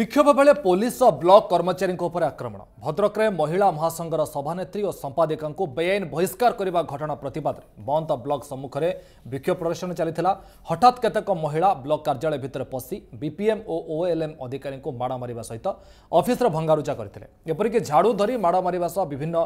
ବିକ୍ଷୋଭ ବେଳେ ପୋଲିସ ଓ ବ୍ଲକ କର୍ମଚାରୀଙ୍କ ଉପରେ ଆକ୍ରମଣ ଭଦ୍ରକରେ ମହିଳା ମହାସଂଘର ସଭାନେତ୍ରୀ ଓ ସମ୍ପାଦିକାଙ୍କୁ ବେଆଇନ ବହିଷ୍କାର କରିବା ଘଟଣା ପ୍ରତିବାଦରେ ବନ୍ଦ ବ୍ଲକ ସମ୍ମୁଖରେ ବିକ୍ଷୋଭ ପ୍ରଦର୍ଶନ ଚାଲିଥିଲା ହଠାତ୍ କେତେକ ମହିଳା ବ୍ଲକ କାର୍ଯ୍ୟାଳୟ ଭିତରେ ପଶି ବିପିଏମ୍ ଓ ଓଏଲ୍ଏମ୍ ଅଧିକାରୀଙ୍କୁ ମାଡ଼ ମାରିବା ସହିତ ଅଫିସର ଭଙ୍ଗାରୁଜା କରିଥିଲେ ଏପରିକି ଝାଡ଼ୁ ଧରି ମାଡ଼ ମାରିବା ସହ ବିଭିନ୍ନ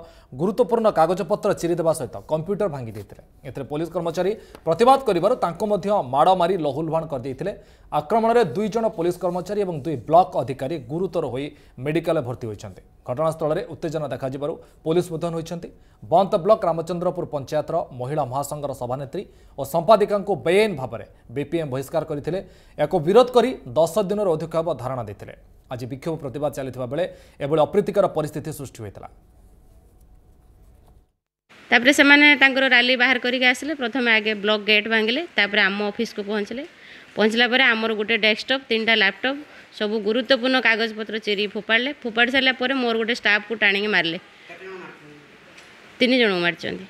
ଗୁରୁତ୍ୱପୂର୍ଣ୍ଣ କାଗଜପତ୍ର ଚିରିଦେବା ସହିତ କମ୍ପ୍ୟୁଟର ଭାଙ୍ଗି ଦେଇଥିଲେ ଏଥିରେ ପୋଲିସ କର୍ମଚାରୀ ପ୍ରତିବାଦ କରିବାରୁ ତାଙ୍କୁ ମଧ୍ୟ ମାଡ଼ ମାରି ଲହୁଲଭାଣ କରିଦେଇଥିଲେ ଆକ୍ରମଣରେ ଦୁଇ ଜଣ ପୋଲିସ କର୍ମଚାରୀ ଏବଂ ଦୁଇ ବ୍ଲକ ଅଧିକାରୀ ଗୁରୁତର ହୋଇ ମେଡିକାଲରେ ଭର୍ତ୍ତି ହୋଇଛନ୍ତି ଘଟଣାସ୍ଥଳରେ ଉତ୍ତେଜନା ଦେଖାଯିବାରୁ ପୋଲିସ ମୁଦନ ହୋଇଛନ୍ତି ବନ୍ତ ବ୍ଲକ ରାମଚନ୍ଦ୍ରପୁର ପଞ୍ଚାୟତର ମହିଳା ମହାସଂଘର ସଭାନେତ୍ରୀ ଓ ସମ୍ପାଦିକାଙ୍କୁ ବେଆଇନ ଭାବରେ ବିପିଏମ୍ ବହିଷ୍କାର କରିଥିଲେ ଏହାକୁ ବିରୋଧ କରି ଦଶ ଦିନରୁ ଅଧିକ ହେବ ଧାରଣା ଦେଇଥିଲେ ଆଜି ବିକ୍ଷୋଭ ପ୍ରତିବାଦ ଚାଲିଥିବା ବେଳେ ଏଭଳି ଅପ୍ରୀତିକର ପରିସ୍ଥିତି ସୃଷ୍ଟି ହୋଇଥିଲା ତାପରେ ସେମାନେ ତାଙ୍କର ରାଲି ବାହାର କରିକି ଆସିଲେ ପ୍ରଥମେ ଆଗେ ବ୍ଲକ୍ ଗେଟ୍ ଭାଙ୍ଗିଲେ ତାପରେ ଆମ ଅଫିସ୍କୁ ପହଞ୍ଚିଲେ ପହଞ୍ଚିଲା ପରେ ଆମର ଗୋଟେ ଡେସ୍କଟପ୍ ତିନିଟା ଲ୍ୟାପଟପ୍ ସବୁ ଗୁରୁତ୍ୱପୂର୍ଣ୍ଣ କାଗଜପତ୍ର ଚେରି ଫୋପାଡ଼ିଲେ ଫୋପାଡ଼ି ସାରିଲା ପରେ ମୋର ଗୋଟେ ଷ୍ଟାଫ୍କୁ ଟାଣିକି ମାରିଲେ ତିନି ଜଣଙ୍କୁ ମାରିଛନ୍ତି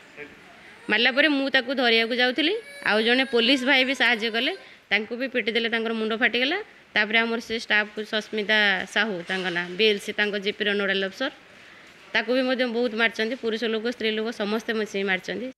ମାରିଲା ପରେ ମୁଁ ତାକୁ ଧରିବାକୁ ଯାଉଥିଲି ଆଉ ଜଣେ ପୋଲିସ ଭାଇ ବି ସାହାଯ୍ୟ କଲେ ତାଙ୍କୁ ବି ପିଟିଦେଲେ ତାଙ୍କର ମୁଣ୍ଡ ଫାଟିଗଲା ତାପରେ ଆମର ସେ ଷ୍ଟାଫ୍କୁ ସସ୍ମିତା ସାହୁ ତାଙ୍କ ନାଁ ବିଏଲ୍ ସେ ତାଙ୍କ ଜେପିର ନୋଡ଼ାଲ ଅଫିସର ତାକୁ ବି ମଧ୍ୟ ବହୁତ ମାରିଛନ୍ତି ପୁରୁଷ ଲୋକ ସ୍ତ୍ରୀ ଲୋକ ସମସ୍ତେ ମିଶିକି ମାରିଛନ୍ତି